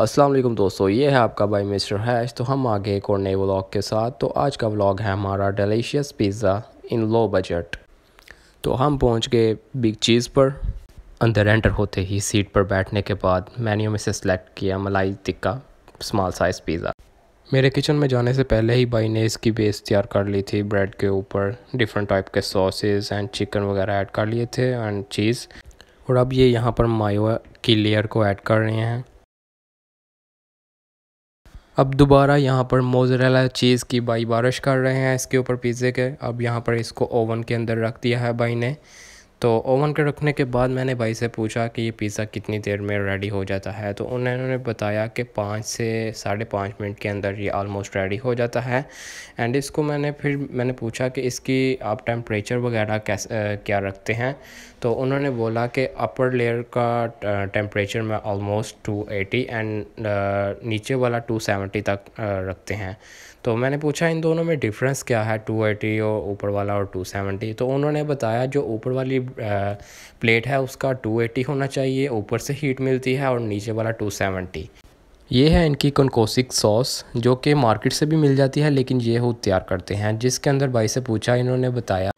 अस्सलाम वालेकुम दोस्तों ये है आपका भाई मिस्टर हैश तो हम आगे एक और नए व्लॉग के साथ तो आज का व्लॉग है हमारा delicious pizza in low budget तो हम पहुंच गए बिग चीज़ पर अंदर एंटर होते ही सीट पर बैठने के बाद मेन्यू में से सेलेक्ट किया malai tikka small size pizza मेरे किचन में जाने से पहले ही भाई ने इसकी बेस तैयार कर ली थी ब्रेड के ऊपर डिफरेंट टाइप के सॉसेज एंड चिकन वगैरह ऐड कर लिए थे एंड चीज़ और अब ये यहाँ पर मायो की लेयर को ऐड कर रहे हैं अब दोबारा यहाँ पर मोजरेला चीज़ की बाई बारिश कर रहे हैं इसके ऊपर पिज़्ज़े के अब यहाँ पर इसको ओवन के अंदर रख दिया है भाई ने तो ओवन के रखने के बाद मैंने भाई से पूछा कि ये पिज़्ज़ा कितनी देर में रेडी हो जाता है तो उन्होंने बताया कि पाँच से साढ़े पाँच मिनट के अंदर ये आलमोस्ट रेडी हो जाता है एंड इसको मैंने फिर मैंने पूछा कि इसकी आप टेम्परेचर वगैरह कैसे क्या रखते हैं तो उन्होंने बोला कि अपर लेयर का टेम्परेचर मैं ऑलमोस्ट टू एटी एंड नीचे वाला टू सेवेंटी तक रखते हैं तो मैंने पूछा इन दोनों में डिफरेंस क्या है टू एटी और ऊपर वाला और टू तो उन्होंने बताया जो ऊपर वाली प्लेट है उसका 280 होना चाहिए ऊपर से हीट मिलती है और नीचे वाला 270 ये है इनकी कनकोसिक सॉस जो कि मार्केट से भी मिल जाती है लेकिन ये वो तैयार करते हैं जिसके अंदर भाई से पूछा इन्होंने बताया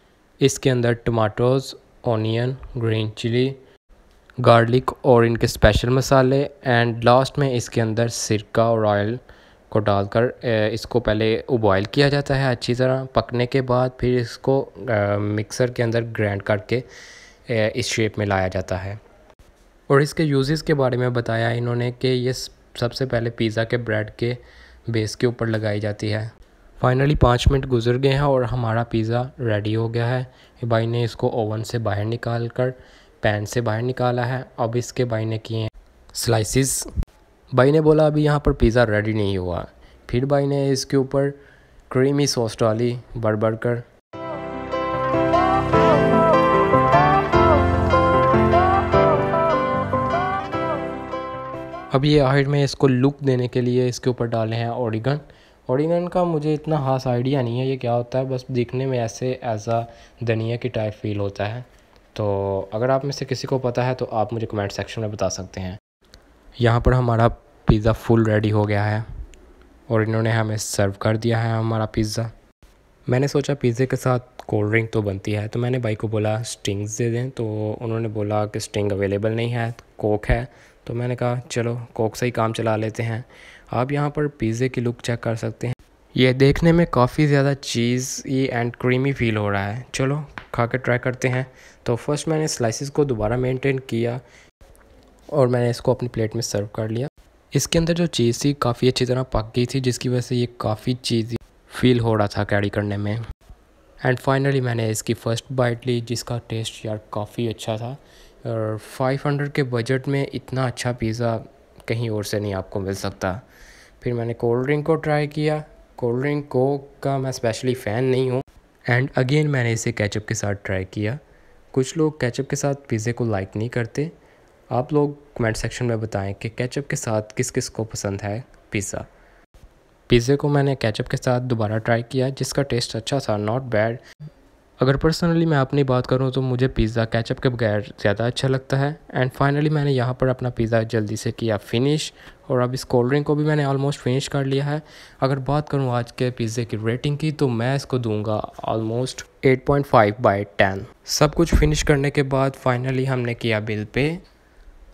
इसके अंदर tomatoes onion green chilli garlic और इनके स्पेशल मसाले एंड लास्ट में इसके अंदर सिरका और ऑयल को डालकर इसको पहले उबॉयल किया जाता है अच्छी तरह पकने के बाद फिर इसको मिक्सर के अंदर ग्राइंड करके इस शेप में लाया जाता है और इसके यूज़ के बारे में बताया इन्होंने कि ये सबसे पहले पिज़्ज़ा के ब्रेड के बेस के ऊपर लगाई जाती है फाइनली पाँच मिनट गुजर गए हैं और हमारा पिज़्ज़ा रेडी हो गया है भाई ने इसको ओवन से बाहर निकाल कर पैन से बाहर निकाला है अब इसके भाई ने किए हैं स्लाइसिस भाई ने बोला अभी यहाँ पर पिज़्ज़ा रेडी नहीं हुआ फिर भाई ने इसके ऊपर क्रीमी सॉस डाली भर भर कर अब ये आखिर में इसको लुक देने के लिए इसके ऊपर डाले हैं ओरिगन ओरिगन का मुझे इतना खास आइडिया नहीं है ये क्या होता है बस दिखने में ऐसे एज आ धनिया की टाइप फील होता है तो अगर आप में से किसी को पता है तो आप मुझे कमेंट सेक्शन में बता सकते हैं यहाँ पर हमारा पिज़्ज़ा फुल रेडी हो गया है और इन्होंने हमें सर्व कर दिया है हमारा पिज़्ज़ा मैंने सोचा पिज़्ज़े के साथ कोल्ड ड्रिंक तो बनती है तो मैंने भाई को बोला स्टिंग्स दे दें तो उन्होंने बोला कि स्टिंग अवेलेबल नहीं है कोक है तो मैंने कहा चलो कोक से ही काम चला लेते हैं आप यहाँ पर पिज़्ज़े की लुक चेक कर सकते हैं ये देखने में काफ़ी ज़्यादा चीज़ एंड क्रीमी फील हो रहा है चलो खा कर ट्राई करते हैं तो फर्स्ट मैंने स्लाइसिस को दोबारा मेंटेन किया और मैंने इसको अपनी प्लेट में सर्व कर लिया इसके अंदर जो चीज़ थी काफ़ी अच्छी तरह पक गई थी जिसकी वजह से ये काफ़ी चीज़ फील हो रहा था कैरी करने में एंड फाइनली मैंने इसकी फ़र्स्ट बाइट ली जिसका टेस्ट यार काफ़ी अच्छा था और 500 के बजट में इतना अच्छा पिज़्ज़ा कहीं और से नहीं आपको मिल सकता फिर मैंने कोल्ड ड्रिंक को ट्राई किया कोल्ड ड्रिंक को का मैं स्पेशली फ़ैन नहीं हूँ एंड अगेन मैंने इसे कैचअप के साथ ट्राई किया कुछ लोग कैचअप के साथ पिज़्ज़े को लाइक नहीं करते आप लोग कमेंट सेक्शन में बताएं कि केचप के साथ किस किस को पसंद है पिज़्ज़ा पिज़्ज़े को मैंने केचप के साथ दोबारा ट्राई किया जिसका टेस्ट अच्छा था नॉट बैड अगर पर्सनली मैं अपनी बात करूं तो मुझे पिज़्ज़ा कैचअप के बगैर ज़्यादा अच्छा लगता है एंड फाइनली मैंने यहाँ पर अपना पिज़्ज़ा जल्दी से किया फिनिश और अब इस कोल्ड ड्रिंक को भी मैंने ऑलमोस्ट फिनिश कर लिया है अगर बात करूँ आज के पिज़्ज़े की रेटिंग की तो मैं इसको दूंगा ऑलमोस्ट 8.5 पॉइंट बाई टेन सब कुछ फिनिश करने के बाद फाइनली हमने किया बिल पे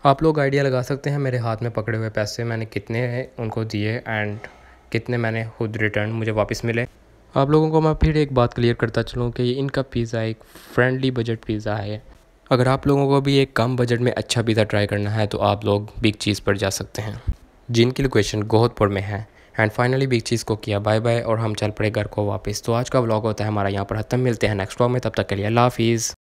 आप लोग आइडिया लगा सकते हैं मेरे हाथ में पकड़े हुए पैसे मैंने कितने उनको दिए एंड कितने मैंने खुद रिटर्न मुझे वापस मिले आप लोगों को मैं फिर एक बात क्लियर करता चलूँ कि इनका पिज़्ज़ा एक फ्रेंडली बजट पिज़्ज़ा है अगर आप लोगों को भी एक कम बजट में अच्छा पिज़्ज़ा ट्राई करना है तो आप लोग बिग चीज़ पर जा सकते हैं जिनकी लोकेशन गोहतपुर में है एंड फाइनली बिग चीज़ को किया बाय बाय और हम चल पड़े घर को वापस तो आज का ब्लॉग होता है हमारा यहाँ पर हतम मिलते हैं नेक्स्ट ब्लॉग में तब तक के लिए अल्लाह हाफिज़